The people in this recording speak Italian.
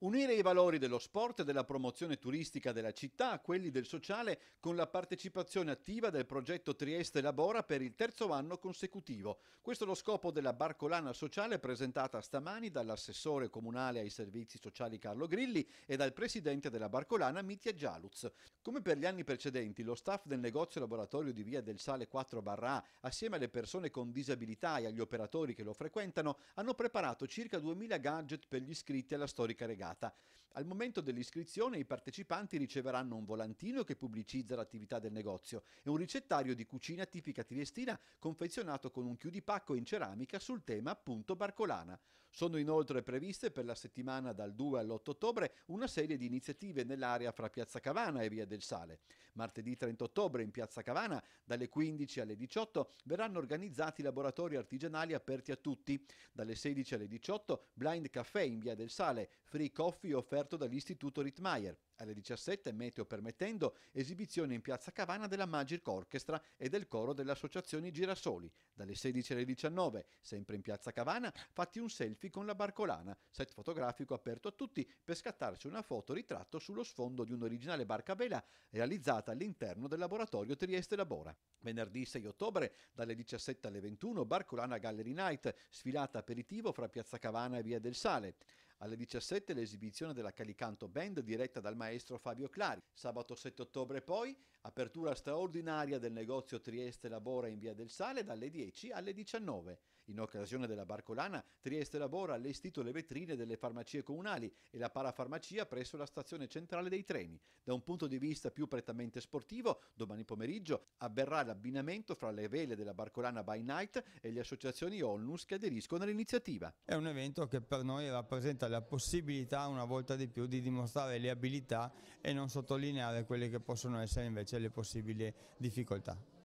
Unire i valori dello sport e della promozione turistica della città a quelli del sociale con la partecipazione attiva del progetto Trieste Labora per il terzo anno consecutivo. Questo è lo scopo della Barcolana Sociale presentata stamani dall'assessore comunale ai servizi sociali Carlo Grilli e dal presidente della Barcolana Mitia Gialuz. Come per gli anni precedenti, lo staff del negozio laboratorio di Via del Sale 4 Barra, assieme alle persone con disabilità e agli operatori che lo frequentano, hanno preparato circa 2000 gadget per gli iscritti alla storica regata spiegata al momento dell'iscrizione i partecipanti riceveranno un volantino che pubblicizza l'attività del negozio e un ricettario di cucina tipica triestina confezionato con un chiudipacco in ceramica sul tema appunto barcolana. Sono inoltre previste per la settimana dal 2 all'8 ottobre una serie di iniziative nell'area fra Piazza Cavana e Via del Sale. Martedì 30 ottobre in Piazza Cavana dalle 15 alle 18 verranno organizzati laboratori artigianali aperti a tutti. Dalle 16 alle 18 Blind Café in Via del Sale, free coffee offerto offerto dall'Istituto Rittmeier. Alle 17, meteo permettendo, esibizione in Piazza Cavana della Magic Orchestra e del coro delle associazioni Girasoli. Dalle 16 alle 19, sempre in Piazza Cavana, fatti un selfie con la Barcolana, set fotografico aperto a tutti per scattarsi una foto ritratto sullo sfondo di un'originale barca vela realizzata all'interno del laboratorio Trieste Labora. Venerdì 6 ottobre, dalle 17 alle 21, Barcolana Gallery Night, sfilata aperitivo fra Piazza Cavana e Via del Sale. Alle 17 l'esibizione della Calicanto Band diretta dal maestro Fabio Clari. Sabato 7 ottobre poi, apertura straordinaria del negozio Trieste Labora in Via del Sale dalle 10 alle 19. In occasione della Barcolana, Trieste Labora ha allestito le vetrine delle farmacie comunali e la parafarmacia presso la stazione centrale dei treni. Da un punto di vista più prettamente sportivo, domani pomeriggio avverrà l'abbinamento fra le vele della Barcolana by Night e le associazioni ONLUS che aderiscono all'iniziativa. È un evento che per noi rappresenta data la possibilità una volta di più di dimostrare le abilità e non sottolineare quelle che possono essere invece le possibili difficoltà.